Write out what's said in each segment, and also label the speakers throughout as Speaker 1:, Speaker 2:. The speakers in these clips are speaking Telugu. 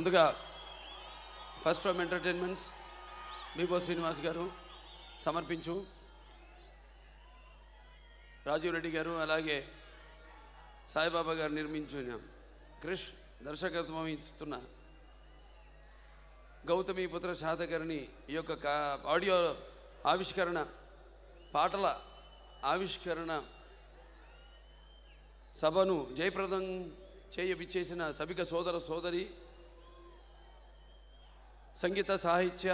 Speaker 1: ముందుగా first from entertainments Bibo Srinivas గారు సమర్పించు రాజీవ్ రెడ్డి గారు అలాగే సాయిబాబా గారు నిర్మించిన క్రిష్ దర్శకత్వం ఇస్తున్న గౌతమి పుత్ర శాతగారిని ఈ యొక్క ఆడియో ఆవిష్కరణ పాటల ఆవిష్కరణ సభను జయప్రదం చేయబిచ్చేసిన సభిక సోదర సోదరి సంగీత సాహిత్య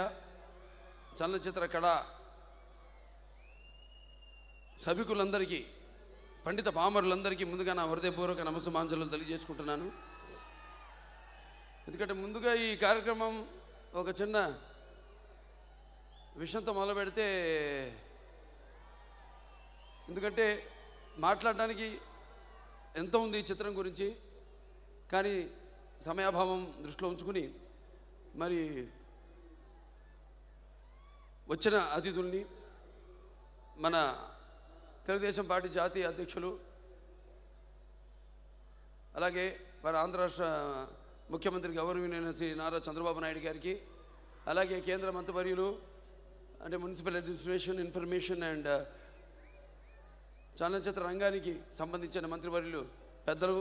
Speaker 1: చలనచిత్ర కళ సభికులందరికీ పండిత పామరులందరికీ ముందుగా నా హృదయపూర్వక నమస్సమాంజలు తెలియజేసుకుంటున్నాను ఎందుకంటే ముందుగా ఈ కార్యక్రమం ఒక చిన్న విషయంతో మొదలు పెడితే ఎందుకంటే మాట్లాడడానికి ఎంతో ఉంది ఈ చిత్రం గురించి కానీ సమయాభావం దృష్టిలో ఉంచుకుని మరి వచ్చిన అతిథుల్ని మన తెలుగుదేశం పార్టీ జాతీయ అధ్యక్షులు అలాగే మన ఆంధ్ర రాష్ట్ర ముఖ్యమంత్రి గౌరవనీయులైన శ్రీ నారా చంద్రబాబు నాయుడు గారికి అలాగే కేంద్ర మంత్రివర్యులు అంటే మున్సిపల్ అడ్మినిస్ట్రేషన్ ఇన్ఫర్మేషన్ అండ్ చలనచిత్ర రంగానికి సంబంధించిన మంత్రివర్యులు పెద్దలు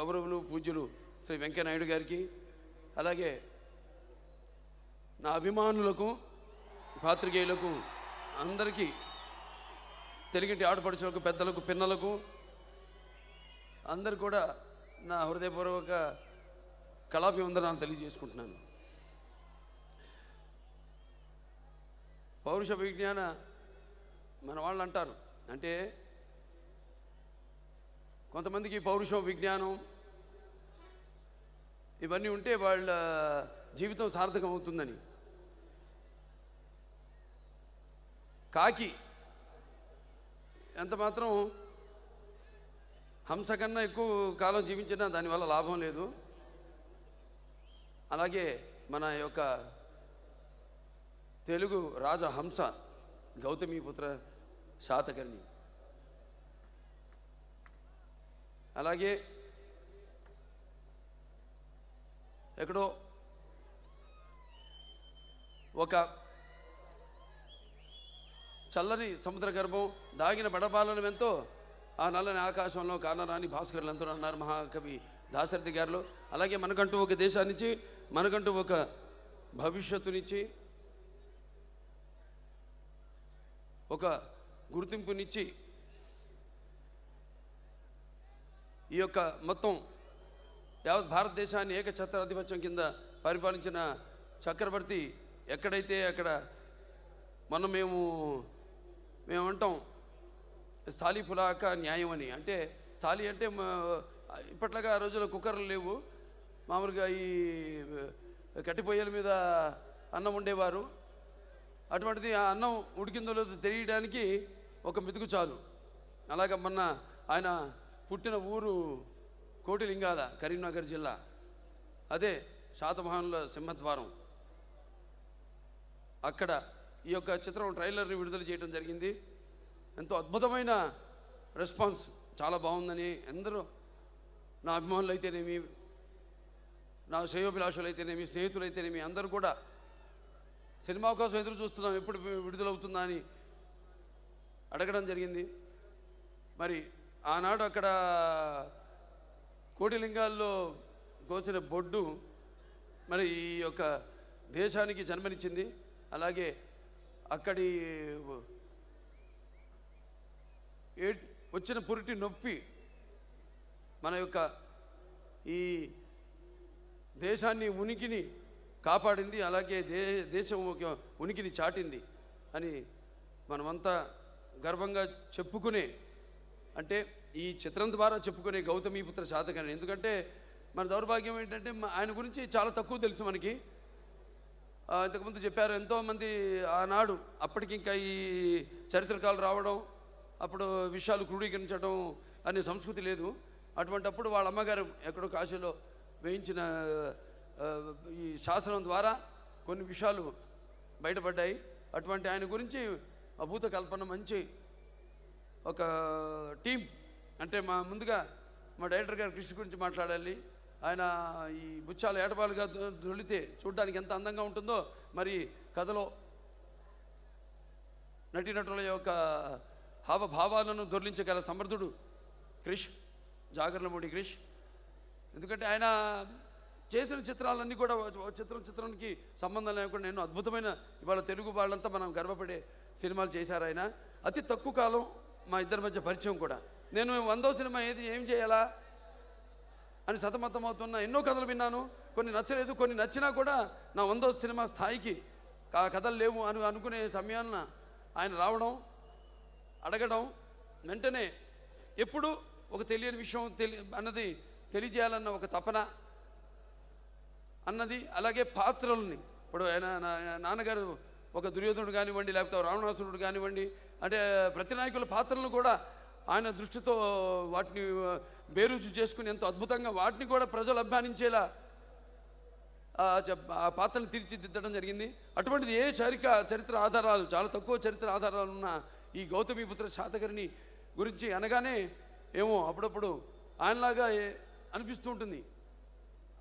Speaker 1: గౌరవులు పూజ్యులు శ్రీ వెంకయ్యనాయుడు గారికి అలాగే నా అభిమానులకు పాత్రికేయులకు అందరికీ తెలుగింటి ఆడపడుచులకు పెద్దలకు పిన్నలకు అందరు కూడా నా హృదయపూర్వక కళాపి ఉందని కళాభివందనాలు తెలియజేసుకుంటున్నాను పౌరుష విజ్ఞాన మన వాళ్ళు అంటారు అంటే కొంతమందికి పౌరుషం విజ్ఞానం ఇవన్నీ ఉంటే వాళ్ళ జీవితం సార్థకం అవుతుందని కాకి ఎంత మాత్రం హంస కన్నా ఎక్కువ కాలం జీవించినా దానివల్ల లాభం లేదు అలాగే మన యొక్క తెలుగు రాజహంస గౌతమిపుత్ర శాతకర్ణి అలాగే ఎక్కడో ఒక చల్లని సముద్ర గర్భం దాగిన బడబాలనమెంతో ఆ నల్లని ఆకాశంలో కానరాని ఎంతో అన్నారు మహాకవి దాశరథి గారు అలాగే మనకంటూ ఒక దేశాన్నిచ్చి మనకంటూ ఒక భవిష్యత్తునిచ్చి ఒక గుర్తింపునిచ్చి ఈ యొక్క మొత్తం యావత్ భారతదేశాన్ని ఆధిపత్యం కింద పరిపాలించిన చక్రవర్తి ఎక్కడైతే అక్కడ మనం మేము మేమంటాం స్థాలి పులాక న్యాయం అని అంటే స్థాలి అంటే ఇప్పట్లాగా ఆ రోజుల్లో కుక్కర్లు లేవు మామూలుగా ఈ కట్టిపొయ్యల మీద అన్నం ఉండేవారు అటువంటిది ఆ అన్నం ఉడికిందో లేదో తెలియడానికి ఒక మెతుకు చాలు అలాగ మొన్న ఆయన పుట్టిన ఊరు కోటిలింగాల కరీంనగర్ జిల్లా అదే శాతవాహనుల సింహద్వారం అక్కడ ఈ యొక్క చిత్రం ట్రైలర్ని విడుదల చేయడం జరిగింది ఎంతో అద్భుతమైన రెస్పాన్స్ చాలా బాగుందని ఎందరో నా అభిమానులు అయితేనేమి నా శ్రేయోభిలాషులు అయితేనేమి స్నేహితులు అయితేనేమి అందరూ కూడా సినిమా కోసం ఎదురు చూస్తున్నాం ఎప్పుడు విడుదలవుతుందా అని అడగడం జరిగింది మరి ఆనాడు అక్కడ కోటిలింగాల్లో కోసిన బొడ్డు మరి ఈ యొక్క దేశానికి జన్మనిచ్చింది అలాగే అక్కడి వచ్చిన పురిటి నొప్పి మన యొక్క ఈ దేశాన్ని ఉనికిని కాపాడింది అలాగే దే దేశం ఉనికిని చాటింది అని మనమంతా గర్వంగా చెప్పుకునే అంటే ఈ చిత్రం ద్వారా చెప్పుకునే గౌతమీపుత్ర శాతకని ఎందుకంటే మన దౌర్భాగ్యం ఏంటంటే ఆయన గురించి చాలా తక్కువ తెలుసు మనకి ఇంతకుముందు చెప్పారు ఎంతోమంది ఆనాడు అప్పటికి ఇంకా ఈ చరిత్రకాలు రావడం అప్పుడు విషయాలు క్రోడీకరించడం అనే సంస్కృతి లేదు అటువంటప్పుడు వాళ్ళ అమ్మగారు ఎక్కడో కాశీలో వేయించిన ఈ శాసనం ద్వారా కొన్ని విషయాలు బయటపడ్డాయి అటువంటి ఆయన గురించి అభూత కల్పన మంచి ఒక టీం అంటే మా ముందుగా మా డైరెక్టర్ గారు కృషి గురించి మాట్లాడాలి ఆయన ఈ బుచ్చాలు ఏటపాలుగా దొలితే చూడడానికి ఎంత అందంగా ఉంటుందో మరి కథలో నటీనటుల యొక్క హావభావాలను దొర్లించగల సమర్థుడు క్రిష్ జాగరణమూడి క్రిష్ ఎందుకంటే ఆయన చేసిన చిత్రాలన్నీ కూడా చిత్రం చిత్రానికి సంబంధం లేకుండా ఎన్నో అద్భుతమైన ఇవాళ తెలుగు వాళ్ళంతా మనం గర్వపడే సినిమాలు చేశారు ఆయన అతి తక్కువ కాలం మా ఇద్దరి మధ్య పరిచయం కూడా నేను వందో సినిమా ఏది ఏం చేయాలా అని అవుతున్న ఎన్నో కథలు విన్నాను కొన్ని నచ్చలేదు కొన్ని నచ్చినా కూడా నా వందో సినిమా స్థాయికి కథలు లేవు అని అనుకునే సమయాన ఆయన రావడం అడగడం వెంటనే ఎప్పుడు ఒక తెలియని విషయం తెలి అన్నది తెలియజేయాలన్న ఒక తపన అన్నది అలాగే పాత్రల్ని ఇప్పుడు ఆయన నాన్నగారు ఒక దుర్యోధనుడు కానివ్వండి లేకపోతే రావణాసురుడు కానివ్వండి అంటే ప్రతి నాయకుల పాత్రలను కూడా ఆయన దృష్టితో వాటిని బేరుజు చేసుకుని ఎంతో అద్భుతంగా వాటిని కూడా ప్రజలు అభిమానించేలా ఆ పాత్రను తీర్చిదిద్దడం జరిగింది అటువంటిది ఏ చరిక చరిత్ర ఆధారాలు చాలా తక్కువ చరిత్ర ఆధారాలు ఉన్న ఈ గౌతమిపుత్ర శాతకరిని గురించి అనగానే ఏమో అప్పుడప్పుడు ఆయనలాగా అనిపిస్తూ ఉంటుంది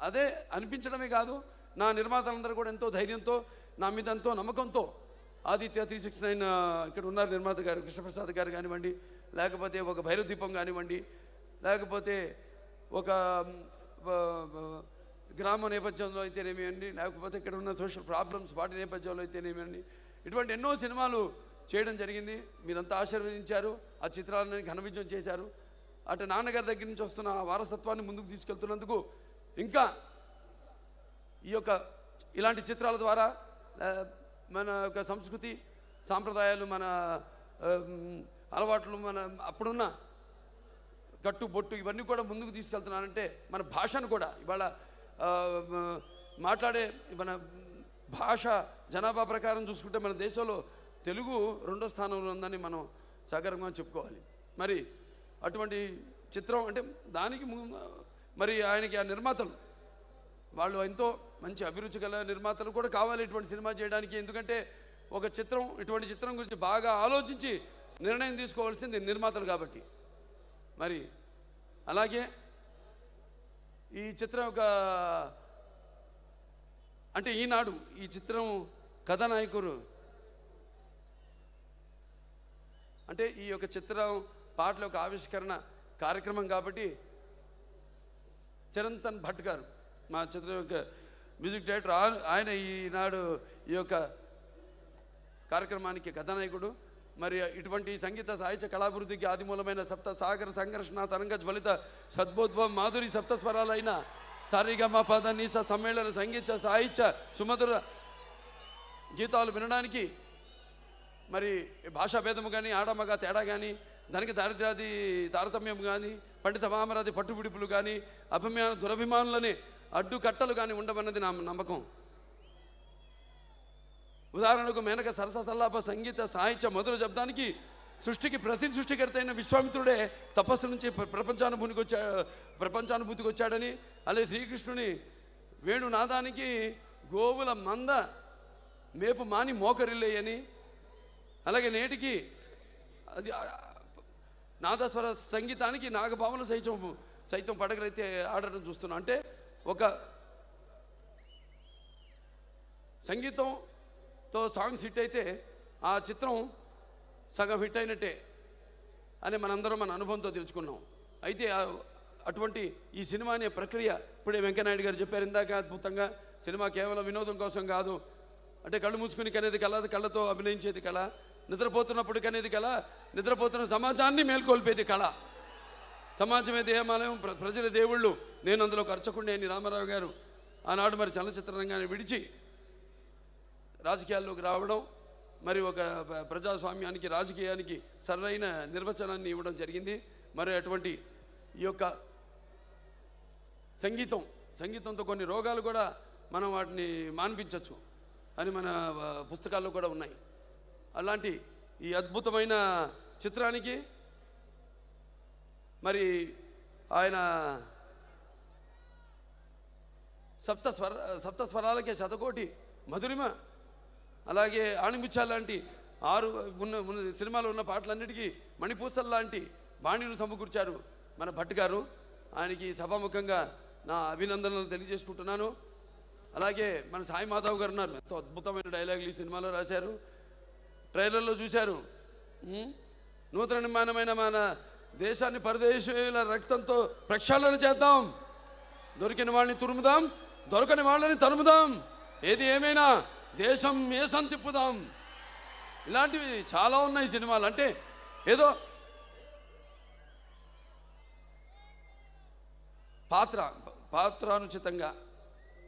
Speaker 1: అదే అనిపించడమే కాదు నా నిర్మాతలందరూ కూడా ఎంతో ధైర్యంతో నా మీద ఎంతో నమ్మకంతో ఆదిత్య త్రీ సిక్స్ నైన్ ఇక్కడ ఉన్నారు నిర్మాత గారు కృష్ణప్రసాద్ గారు కానివ్వండి లేకపోతే ఒక భైరదీపం కానివ్వండి లేకపోతే ఒక గ్రామ నేపథ్యంలో అయితేనేమి లేకపోతే ఇక్కడ ఉన్న సోషల్ ప్రాబ్లమ్స్ వాటి నేపథ్యంలో అయితేనేమి ఇటువంటి ఎన్నో సినిమాలు చేయడం జరిగింది మీరంతా ఆశీర్వదించారు ఆ చిత్రాలని విజయం చేశారు అటు నాన్నగారి దగ్గర నుంచి వస్తున్న ఆ వారసత్వాన్ని ముందుకు తీసుకెళ్తున్నందుకు ఇంకా ఈ యొక్క ఇలాంటి చిత్రాల ద్వారా మన యొక్క సంస్కృతి సాంప్రదాయాలు మన అలవాట్లు మన అప్పుడున్న గట్టు బొట్టు ఇవన్నీ కూడా ముందుకు తీసుకెళ్తున్నానంటే మన భాషను కూడా ఇవాళ మాట్లాడే మన భాష జనాభా ప్రకారం చూసుకుంటే మన దేశంలో తెలుగు రెండో స్థానంలో ఉందని మనం సగర్వంగా చెప్పుకోవాలి మరి అటువంటి చిత్రం అంటే దానికి మరి ఆయనకి ఆ నిర్మాతలు వాళ్ళు ఎంతో మంచి అభిరుచి గల నిర్మాతలు కూడా కావాలి ఇటువంటి సినిమా చేయడానికి ఎందుకంటే ఒక చిత్రం ఇటువంటి చిత్రం గురించి బాగా ఆలోచించి నిర్ణయం తీసుకోవాల్సింది నిర్మాతలు కాబట్టి మరి అలాగే ఈ చిత్రం ఒక అంటే ఈనాడు ఈ చిత్రం కథానాయకుడు అంటే ఈ యొక్క చిత్రం పాటల యొక్క ఆవిష్కరణ కార్యక్రమం కాబట్టి చిరంతన్ భట్ గారు మా చిత్రం యొక్క మ్యూజిక్ డైరెక్టర్ ఆయన ఈనాడు ఈ యొక్క కార్యక్రమానికి కథానాయకుడు మరి ఇటువంటి సంగీత సాహిత్య కళాభివృద్ధికి ఆదిమూలమైన సప్త సాగర సంఘర్షణ తరంగ జ్వలిత సద్బోద్భవం మాధురి సప్తస్వరాలైన సారీగమ పద నీస సమ్మేళన సంగీత సాహిత్య సుమధుర గీతాలు వినడానికి మరి భాషాభేదము కానీ ఆడమగా తేడా కానీ దానికి దారిద్రాది తారతమ్యం కానీ పండిత మామరాది పట్టుబిడుపులు కానీ అభిమాన దురభిమానులని అడ్డుకట్టలు కానీ ఉండమన్నది నా నమ్మకం ఉదాహరణకు మేనక సరస సల్లాప సంగీత సాహిత్య మధుర శబ్దానికి సృష్టికి ప్రసిద్ధి సృష్టికర్త అయిన విశ్వామిత్రుడే తపస్సు నుంచి ప్రపంచానుభూతికి వచ్చా ప్రపంచానుభూతికి వచ్చాడని అలాగే శ్రీకృష్ణుని వేణునాదానికి గోవుల మంద మేపు మాని మోకరిల్లేయని అలాగే నేటికి అది నాదస్వర సంగీతానికి నాగభావన సైతం సైతం పడగలైతే ఆడడం చూస్తున్నాం అంటే ఒక సంగీతం తో సాంగ్స్ హిట్ అయితే ఆ చిత్రం సగం హిట్ అయినట్టే అని మనందరం మన అనుభవంతో తెలుసుకున్నాం అయితే అటువంటి ఈ సినిమా అనే ప్రక్రియ ఇప్పుడే వెంకయ్యనాయుడు గారు చెప్పారు ఇందాక అద్భుతంగా సినిమా కేవలం వినోదం కోసం కాదు అంటే కళ్ళు మూసుకుని కనేది కళ కళ్ళతో అభినయించేది కళ నిద్రపోతున్నప్పుడు కనేది కళ నిద్రపోతున్న సమాజాన్ని మేల్కొల్పేది కళ సమాజమే ప్ర ప్రజల దేవుళ్ళు నేను అందులో ఖర్చకుండా అని రామారావు గారు ఆనాడు మరి చలనచిత్ర రంగాన్ని విడిచి రాజకీయాల్లోకి రావడం మరి ఒక ప్రజాస్వామ్యానికి రాజకీయానికి సరైన నిర్వచనాన్ని ఇవ్వడం జరిగింది మరి అటువంటి ఈ యొక్క సంగీతం సంగీతంతో కొన్ని రోగాలు కూడా మనం వాటిని మాన్పించవచ్చు అని మన పుస్తకాల్లో కూడా ఉన్నాయి అలాంటి ఈ అద్భుతమైన చిత్రానికి మరి ఆయన సప్త స్వర సప్త స్వరాలకే శతకోటి మధురిమ అలాగే ఆణిముచ్చాల లాంటి ఆరు ఉన్న సినిమాలో ఉన్న పాటలన్నిటికీ మణిపూసల్ లాంటి బాణీలు సమకూర్చారు మన భట్ గారు ఆయనకి సభాముఖంగా నా అభినందనలు తెలియజేసుకుంటున్నాను అలాగే మన సాయి మాధవ్ గారు ఉన్నారు ఎంతో అద్భుతమైన డైలాగులు ఈ సినిమాలో రాశారు ట్రైలర్లో చూశారు నూతన నిర్మాణమైన మన దేశాన్ని పరదేశ రక్తంతో ప్రక్షాళన చేద్దాం దొరికిన వాళ్ళని తురుముదాం దొరకని వాళ్ళని తరుముదాం ఏది ఏమైనా దేశం మీసం తిప్పుదాం ఇలాంటివి చాలా ఉన్నాయి సినిమాలు అంటే ఏదో పాత్ర పాత్రానుచితంగా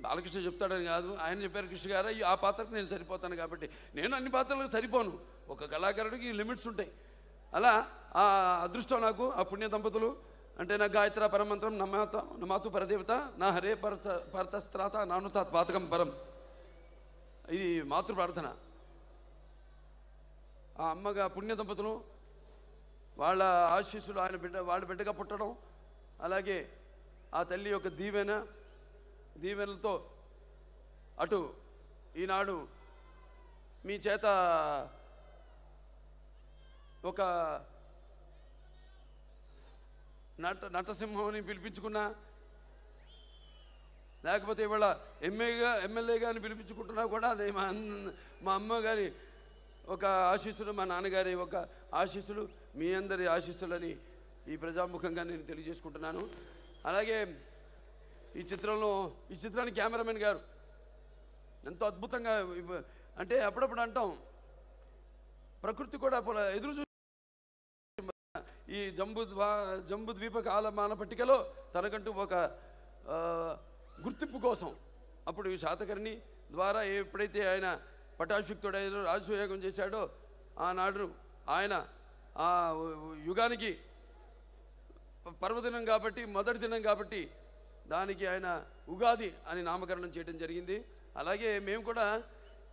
Speaker 1: బాలకృష్ణ చెప్తాడని కాదు ఆయన చెప్పారు కృష్ణ గారు ఆ పాత్రకు నేను సరిపోతాను కాబట్టి నేను అన్ని పాత్రలకు సరిపోను ఒక కళాకారుడికి లిమిట్స్ ఉంటాయి అలా ఆ అదృష్టం నాకు ఆ పుణ్య దంపతులు అంటే నా గాయత్ర పరమంత్రం నమాత నమాతు పరదేవత నా హరే పరత పరతస్త్రాత నానుతాత్ పాతకం పరం ఇది మాతృ ప్రార్థన ఆ అమ్మగా పుణ్య దంపతులు వాళ్ళ ఆశీస్సులు ఆయన బిడ్డ వాళ్ళ బిడ్డగా పుట్టడం అలాగే ఆ తల్లి యొక్క దీవెన దీవెనలతో అటు ఈనాడు మీ చేత ఒక నట నటసింహం అని పిలిపించుకున్న లేకపోతే ఇవాళ ఎమ్మెగా ఎమ్మెల్యేగా అని పిలిపించుకుంటున్నా కూడా అదే మా మా అమ్మ ఒక ఆశీస్సులు మా నాన్నగారి ఒక ఆశీస్సులు మీ అందరి ఆశీస్సులని ఈ ప్రజాముఖంగా నేను తెలియజేసుకుంటున్నాను అలాగే ఈ చిత్రంలో ఈ చిత్రానికి కెమెరామెన్ గారు ఎంతో అద్భుతంగా అంటే అప్పుడప్పుడు అంటాం ప్రకృతి కూడా ఎదురు చూ ఈ జంబు జంబు ద్వీప మాన పట్టికలో తనకంటూ ఒక గుర్తింపు కోసం అప్పుడు శాతకర్ణి ద్వారా ఎప్పుడైతే ఆయన పటాశుక్తుడైన రాజసూయాగం చేశాడో ఆనాడు ఆయన ఆ యుగానికి పర్వదినం కాబట్టి మొదటి దినం కాబట్టి దానికి ఆయన ఉగాది అని నామకరణం చేయడం జరిగింది అలాగే మేము కూడా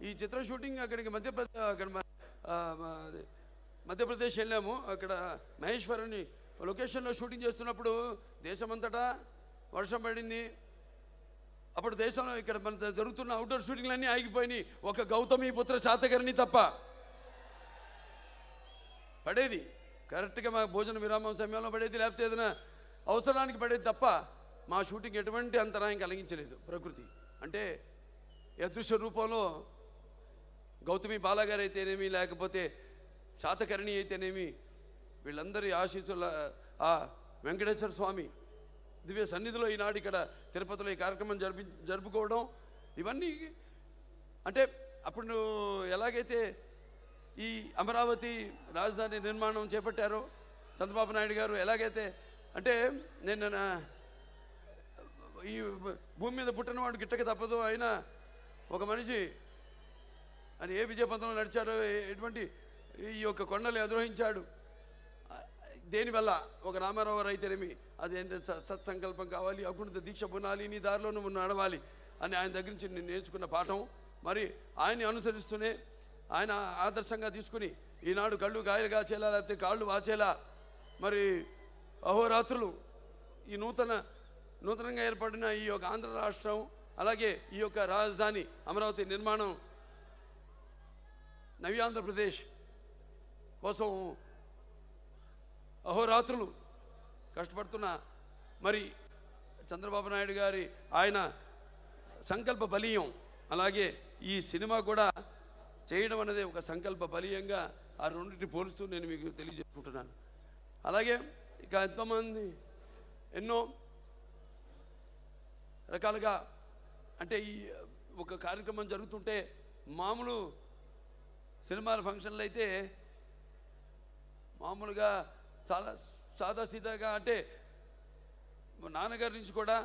Speaker 1: ఈ చిత్ర షూటింగ్ అక్కడికి మధ్యప్రదేశ్ అక్కడ మధ్యప్రదేశ్ వెళ్ళాము అక్కడ మహేశ్వరుని లొకేషన్లో షూటింగ్ చేస్తున్నప్పుడు దేశమంతటా వర్షం పడింది అప్పుడు దేశంలో ఇక్కడ మన జరుగుతున్న అవుట్డోర్ అన్నీ ఆగిపోయినాయి ఒక గౌతమి పుత్ర శాతకర్ణి తప్ప పడేది కరెక్ట్గా మా భోజన విరామం సమయంలో పడేది లేకపోతే ఏదైనా అవసరానికి పడేది తప్ప మా షూటింగ్ ఎటువంటి అంతరాయం కలిగించలేదు ప్రకృతి అంటే యదృశ్య రూపంలో గౌతమి బాలాగారు అయితేనేమి లేకపోతే శాతకరిణి అయితేనేమి వీళ్ళందరి ఆశీస్సుల ఆ వెంకటేశ్వర స్వామి దివ్య సన్నిధిలో ఈనాడు ఇక్కడ తిరుపతిలో ఈ కార్యక్రమం జరిపి జరుపుకోవడం ఇవన్నీ అంటే అప్పుడు ఎలాగైతే ఈ అమరావతి రాజధాని నిర్మాణం చేపట్టారో చంద్రబాబు నాయుడు గారు ఎలాగైతే అంటే నేను ఈ భూమి మీద పుట్టినవాడు గిట్టక తప్పదు అయినా ఒక మనిషి అని ఏ విజయపంతంలో నడిచారో ఎటువంటి ఈ యొక్క కొండలు అధ్రోహించాడు దేనివల్ల ఒక రామారావు రైతేనేమి అదేంటి సత్సంకల్పం కావాలి అగుణిత దీక్ష పొనాలి నీ దారిలో నువ్వు నడవాలి అని ఆయన దగ్గర నుంచి నేను నేర్చుకున్న పాఠం మరి ఆయన్ని అనుసరిస్తూనే ఆయన ఆదర్శంగా తీసుకుని ఈనాడు కళ్ళు గాయలు కాచేలా లేకపోతే కాళ్ళు వాచేలా మరి అహోరాత్రులు ఈ నూతన నూతనంగా ఏర్పడిన ఈ యొక్క ఆంధ్ర రాష్ట్రం అలాగే ఈ యొక్క రాజధాని అమరావతి నిర్మాణం నవ్యాంధ్రప్రదేశ్ కోసం అహోరాత్రులు కష్టపడుతున్న మరి చంద్రబాబు నాయుడు గారి ఆయన సంకల్ప బలీయం అలాగే ఈ సినిమా కూడా చేయడం అనేది ఒక సంకల్ప బలీయంగా ఆ రెండింటిని పోలుస్తూ నేను మీకు తెలియజేసుకుంటున్నాను అలాగే ఇక ఎంతోమంది ఎన్నో రకాలుగా అంటే ఈ ఒక కార్యక్రమం జరుగుతుంటే మామూలు సినిమాల ఫంక్షన్లు అయితే మామూలుగా చాలా సాదాసీదాగా అంటే నాన్నగారి నుంచి కూడా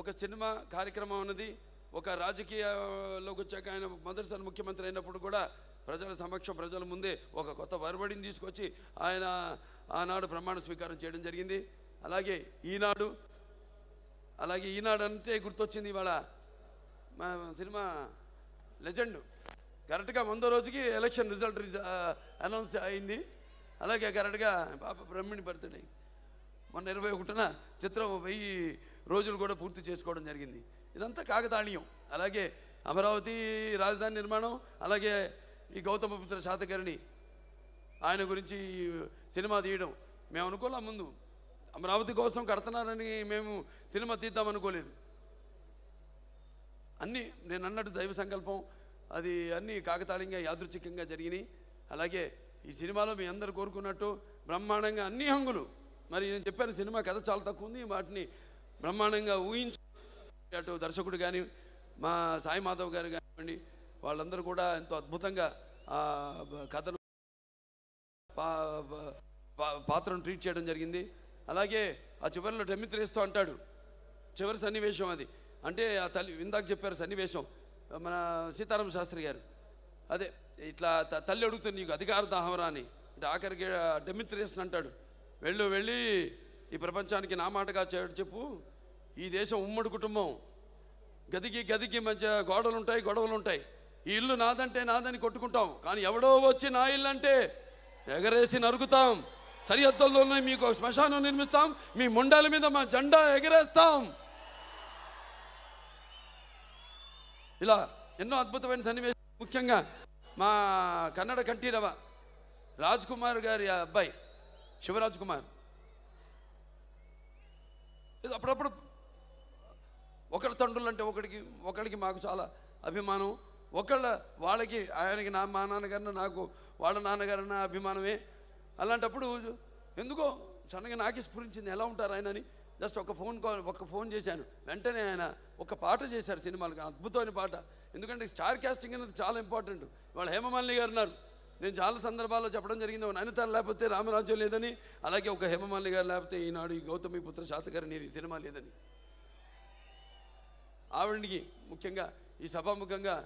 Speaker 1: ఒక సినిమా కార్యక్రమం ఉన్నది ఒక రాజకీయాల్లోకి వచ్చాక ఆయన మొదటిసారి ముఖ్యమంత్రి అయినప్పుడు కూడా ప్రజల సమక్షం ప్రజల ముందే ఒక కొత్త వరబడిని తీసుకొచ్చి ఆయన ఆనాడు ప్రమాణ స్వీకారం చేయడం జరిగింది అలాగే ఈనాడు అలాగే ఈనాడు అంటే గుర్తొచ్చింది ఇవాళ మన సినిమా లెజెండ్ కరెక్ట్గా వంద రోజుకి ఎలక్షన్ రిజల్ట్ అనౌన్స్ అయింది అలాగే కరెక్ట్గా పాప బ్రహ్మిణి బర్త్డే మొన్న ఇరవై ఒకటిన చిత్రం వెయ్యి రోజులు కూడా పూర్తి చేసుకోవడం జరిగింది ఇదంతా కాకతాళీయం అలాగే అమరావతి రాజధాని నిర్మాణం అలాగే ఈ గౌతమ పుత్ర శాతకర్ణి ఆయన గురించి సినిమా తీయడం మేము అనుకోలే ముందు అమరావతి కోసం కడుతున్నారని మేము సినిమా తీద్దాం అనుకోలేదు అన్నీ నేను అన్నట్టు దైవ సంకల్పం అది అన్నీ కాకతాళీయంగా యాదృచ్ఛికంగా జరిగినాయి అలాగే ఈ సినిమాలో మీ అందరు కోరుకున్నట్టు బ్రహ్మాండంగా అన్ని హంగులు మరి నేను చెప్పాను సినిమా కథ చాలా తక్కువ ఉంది వాటిని బ్రహ్మాండంగా ఊహించి అటు దర్శకుడు కానీ మా సాయి మాధవ్ గారు కానివ్వండి వాళ్ళందరూ కూడా ఎంతో అద్భుతంగా కథను పాత్రను ట్రీట్ చేయడం జరిగింది అలాగే ఆ చివరిలో టెమ్మిత్రేస్తూ అంటాడు చివరి సన్నివేశం అది అంటే ఆ తల్లి ఇందాక చెప్పారు సన్నివేశం మన సీతారామ శాస్త్రి గారు అదే ఇట్లా తల్లి అడుగుతుంది నీకు అధికార దాహమరా అని అంటే ఆఖరికి డెమిత్రేషన్ అంటాడు వెళ్ళు వెళ్ళి ఈ ప్రపంచానికి నా మాటగా చేయడు చెప్పు ఈ దేశం ఉమ్మడి కుటుంబం గదికి గదికి మధ్య గోడలు ఉంటాయి గొడవలు ఉంటాయి ఈ ఇల్లు నాదంటే నాదని కొట్టుకుంటాం కానీ ఎవడో వచ్చి నా ఇల్లు అంటే ఎగరేసి నరుగుతాం సరిహద్దుల్లోనే మీకు శ్మశానం నిర్మిస్తాం మీ ముండాల మీద మా జెండా ఎగరేస్తాం ఇలా ఎన్నో అద్భుతమైన సన్నివేశం ముఖ్యంగా మా కన్నడ కంఠీరవ రాజ్ కుమార్ గారి అబ్బాయి శివరాజ్ కుమార్ ఇది అప్పుడప్పుడు ఒకరి తండ్రులు అంటే ఒకడికి ఒకరికి మాకు చాలా అభిమానం ఒకళ్ళ వాళ్ళకి ఆయనకి నా మా నాన్నగారిన నాకు వాళ్ళ నాన్నగారిన అభిమానమే అలాంటప్పుడు ఎందుకో సడన్గా నాకే స్ఫురించింది ఎలా ఉంటారు ఆయనని జస్ట్ ఒక ఫోన్ కాల్ ఒక ఫోన్ చేశాను వెంటనే ఆయన ఒక పాట చేశారు సినిమాలకు అద్భుతమైన పాట ఎందుకంటే స్టార్ క్యాస్టింగ్ అనేది చాలా ఇంపార్టెంట్ వాళ్ళు హేమమాలిని గారు ఉన్నారు నేను చాలా సందర్భాల్లో చెప్పడం జరిగింది నయనతార లేకపోతే రామరాజ్యం లేదని అలాగే ఒక హేమమాలిని గారు లేకపోతే ఈనాడు ఈ గౌతమి పుత్ర శాతగారి నేను ఈ సినిమా లేదని ఆవిడికి ముఖ్యంగా ఈ సభాముఖంగా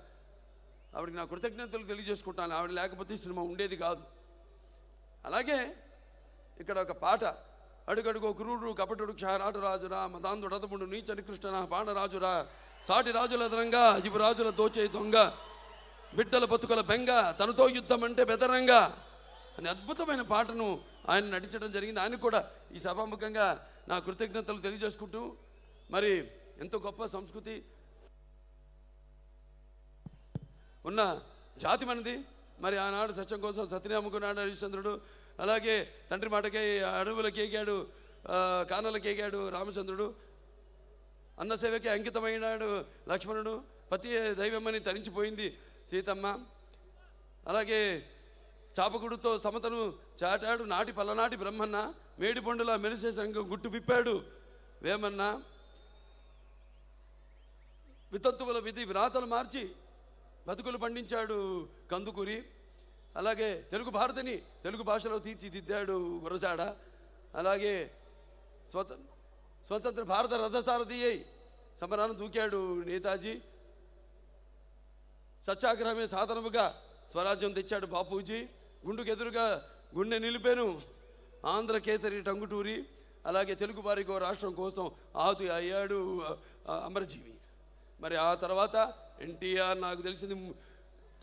Speaker 1: ఆవిడకి నా కృతజ్ఞతలు తెలియజేసుకుంటాను ఆవిడ లేకపోతే ఈ సినిమా ఉండేది కాదు అలాగే ఇక్కడ ఒక పాట అడుగడుగు క్రూరుడు కపటుడు క్షారాటు రాజురా మదాంధుడతముడు నీచని కృష్ణ పాణరాజురా సాటి రాజుల ఎదరంగా ఇవి రాజుల దోచే దొంగ బిడ్డల బతుకుల బెంగ తనతో యుద్ధం అంటే బెదరంగా అనే అద్భుతమైన పాటను ఆయన నటించడం జరిగింది ఆయన కూడా ఈ సభాముఖంగా నా కృతజ్ఞతలు తెలియజేసుకుంటూ మరి ఎంతో గొప్ప సంస్కృతి ఉన్న జాతి మనది మరి ఆనాడు సత్యం కోసం సత్యనామకున్నాడు హరిశ్చంద్రుడు అలాగే తండ్రి మాటకే అడవులకేగాడు కానలకేగాడు రామచంద్రుడు అన్న సేవకి అంకితమైనాడు లక్ష్మణుడు పతి దైవమని తరించిపోయింది సీతమ్మ అలాగే చాపకుడుతో సమతను చాటాడు నాటి పల్లనాటి బ్రహ్మన్న మేడి పండులా మెలిసే సంఘం గుట్టు విప్పాడు వేమన్న వితంతువుల విధి వ్రాతలు మార్చి బతుకులు పండించాడు కందుకూరి అలాగే తెలుగు భారతిని తెలుగు భాషలో తీర్చిదిద్దాడు గురజాడ అలాగే స్వత స్వతంత్ర భారత రథసారథి అయి సమరాన్ని దూకాడు నేతాజీ సత్యాగ్రహమే సాధనముగా స్వరాజ్యం తెచ్చాడు బాపూజీ గుండుకు ఎదురుగా గుండె నిలిపాను కేసరి టంగుటూరి అలాగే తెలుగు వారికి రాష్ట్రం కోసం ఆతు అయ్యాడు అమరజీవి మరి ఆ తర్వాత ఎన్టీఆర్ నాకు తెలిసింది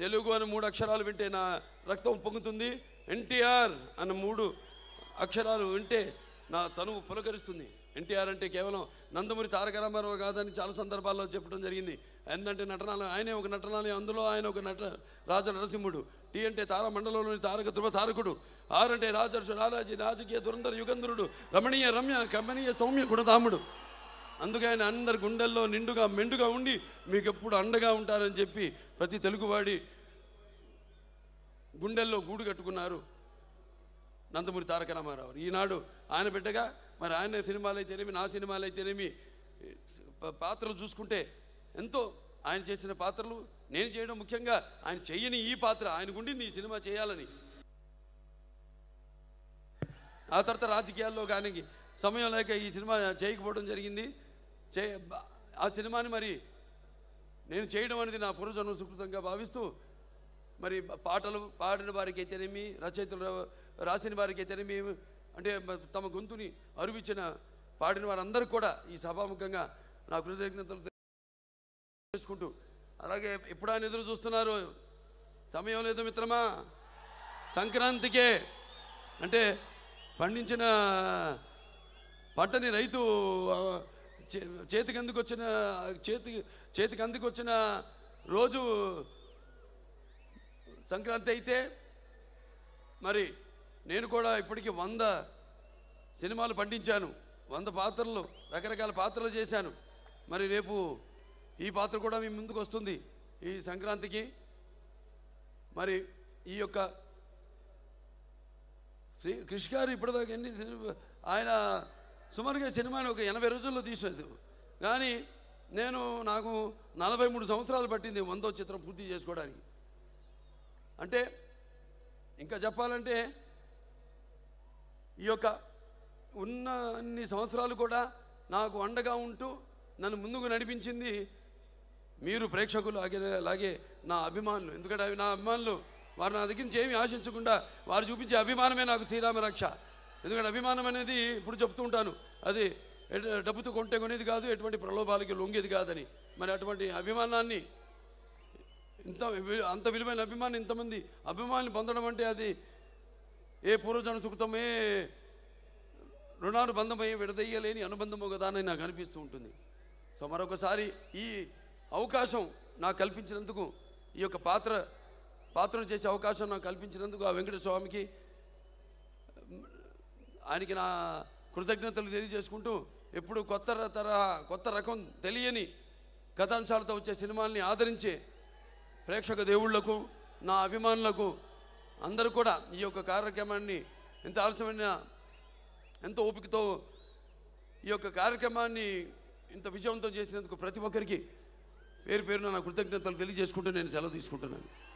Speaker 1: తెలుగు అని మూడు అక్షరాలు వింటే నా రక్తం పొంగుతుంది ఎన్టీఆర్ అన్న మూడు అక్షరాలు వింటే నా తనువు పులకరిస్తుంది ఎన్టీఆర్ అంటే కేవలం నందమూరి తారక రామారావు కాదని చాలా సందర్భాల్లో చెప్పడం జరిగింది ఎన్నంటే నటనాలు ఆయనే ఒక నటనాలు అందులో ఆయన ఒక నట రాజ నరసింహుడు టీ అంటే తారమండలంలోని తారక ధృవ తారకుడు ఆర్ అంటే రాజర్షు రాజాజీ రాజకీయ దురంధర యుగంధ్రుడు రమణీయ రమ్య కమనీయ సౌమ్య గుణధాముడు అందుకే ఆయన అందరి గుండెల్లో నిండుగా మెండుగా ఉండి మీకు ఎప్పుడు అండగా ఉంటారని చెప్పి ప్రతి తెలుగువాడి గుండెల్లో గూడు కట్టుకున్నారు నందమూరి తారక రామారావు ఈనాడు ఆయన బిడ్డగా మరి ఆయన సినిమాలు అయితేనేమి నా సినిమాలు అయితేనేమి పాత్రలు చూసుకుంటే ఎంతో ఆయన చేసిన పాత్రలు నేను చేయడం ముఖ్యంగా ఆయన చేయని ఈ పాత్ర ఆయనకు ఉండింది ఈ సినిమా చేయాలని ఆ తర్వాత రాజకీయాల్లో కానీ సమయం లేక ఈ సినిమా చేయకపోవడం జరిగింది చే ఆ సినిమాని మరి నేను చేయడం అనేది నా పూర్వజన్మ సుకృతంగా భావిస్తూ మరి పాటలు పాడిన వారికి అయితేనేమి రచయితలు రాసిన వారికి అయితేనేమి అంటే తమ గొంతుని అరువిచ్చిన పాడిన వారందరూ కూడా ఈ సభాముఖంగా నా కృతజ్ఞతలు చేసుకుంటూ అలాగే ఎప్పుడు ఆయన ఎదురు చూస్తున్నారు సమయం లేదు మిత్రమా సంక్రాంతికే అంటే పండించిన పంటని రైతు చేతికి వచ్చిన చేతి చేతికి అందుకు వచ్చిన రోజు సంక్రాంతి అయితే మరి నేను కూడా ఇప్పటికీ వంద సినిమాలు పండించాను వంద పాత్రలు రకరకాల పాత్రలు చేశాను మరి రేపు ఈ పాత్ర కూడా మీ ముందుకు వస్తుంది ఈ సంక్రాంతికి మరి ఈ యొక్క శ్రీ కృషి గారు ఇప్పటిదాకా ఎన్ని ఆయన సుమారుగా సినిమాని ఒక ఎనభై రోజుల్లో తీసేది కానీ నేను నాకు నలభై మూడు సంవత్సరాలు పట్టింది వందో చిత్రం పూర్తి చేసుకోవడానికి అంటే ఇంకా చెప్పాలంటే ఈ యొక్క ఉన్న అన్ని సంవత్సరాలు కూడా నాకు అండగా ఉంటూ నన్ను ముందుకు నడిపించింది మీరు ప్రేక్షకులు అలాగే అలాగే నా అభిమానులు ఎందుకంటే అవి నా అభిమానులు వారు నా దగ్గర ఏమి ఆశించకుండా వారు చూపించే అభిమానమే నాకు శ్రీరామ రక్ష ఎందుకంటే అభిమానం అనేది ఇప్పుడు చెప్తూ ఉంటాను అది డబ్బుతో కొంటే కొనేది కాదు ఎటువంటి ప్రలోభాలకి లొంగేది కాదని మరి అటువంటి అభిమానాన్ని ఇంత అంత విలువైన అభిమానం ఇంతమంది అభిమానులు పొందడం అంటే అది ఏ పూర్వజన సుఖతమే రుణానుబంధమై విడదయ్యలేని అనుబంధము కదా అని నాకు అనిపిస్తూ ఉంటుంది సో మరొకసారి ఈ అవకాశం నాకు కల్పించినందుకు ఈ యొక్క పాత్ర పాత్రను చేసే అవకాశం నాకు కల్పించినందుకు ఆ వెంకట స్వామికి ఆయనకి నా కృతజ్ఞతలు తెలియజేసుకుంటూ ఎప్పుడు కొత్త తరహా కొత్త రకం తెలియని కథాంశాలతో వచ్చే సినిమాల్ని ఆదరించే ప్రేక్షక దేవుళ్లకు నా అభిమానులకు అందరూ కూడా ఈ యొక్క కార్యక్రమాన్ని ఎంత ఆలస్యమైన ఎంతో ఓపికతో ఈ యొక్క కార్యక్రమాన్ని ఇంత విజయవంతం చేసినందుకు ప్రతి ఒక్కరికి పేరు పేరున నా కృతజ్ఞతలు తెలియజేసుకుంటూ నేను సెలవు తీసుకుంటున్నాను